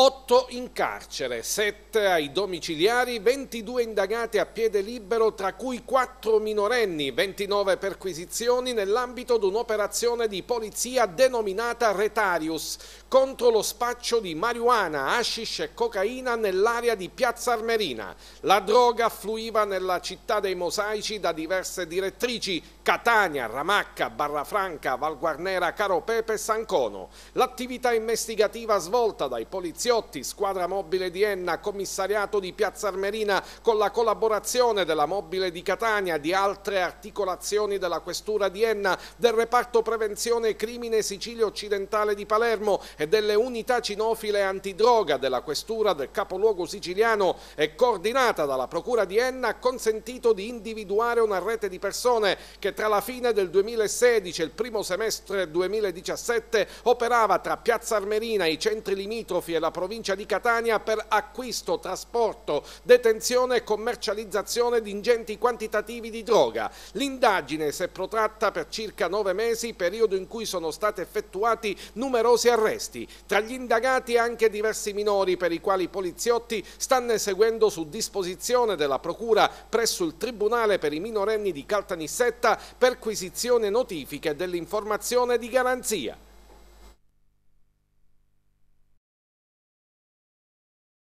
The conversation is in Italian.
8 in carcere, 7 ai domiciliari, 22 indagati a piede libero, tra cui 4 minorenni, 29 perquisizioni nell'ambito di un'operazione di polizia denominata Retarius contro lo spaccio di marijuana, hashish e cocaina nell'area di Piazza Armerina. La droga affluiva nella città dei mosaici da diverse direttrici, Catania, Ramacca, Barrafranca, Valguarnera, Caropepe e Sancono. L'attività investigativa svolta dai poliziotti Graziotti, squadra mobile di Enna, commissariato di Piazza Armerina con la collaborazione della mobile di Catania, di altre articolazioni della questura di Enna, del reparto prevenzione crimine Sicilia occidentale di Palermo e delle unità cinofile antidroga della questura del capoluogo siciliano e coordinata dalla procura di Enna ha consentito di individuare una rete di persone che tra la fine del 2016 e il primo semestre 2017 operava tra Piazza Armerina, i centri limitrofi e la provincia di Catania per acquisto, trasporto, detenzione e commercializzazione di ingenti quantitativi di droga. L'indagine si è protratta per circa nove mesi, periodo in cui sono stati effettuati numerosi arresti. Tra gli indagati anche diversi minori per i quali i poliziotti stanno eseguendo su disposizione della Procura presso il Tribunale per i minorenni di Caltanissetta perquisizione e notifiche dell'informazione di garanzia.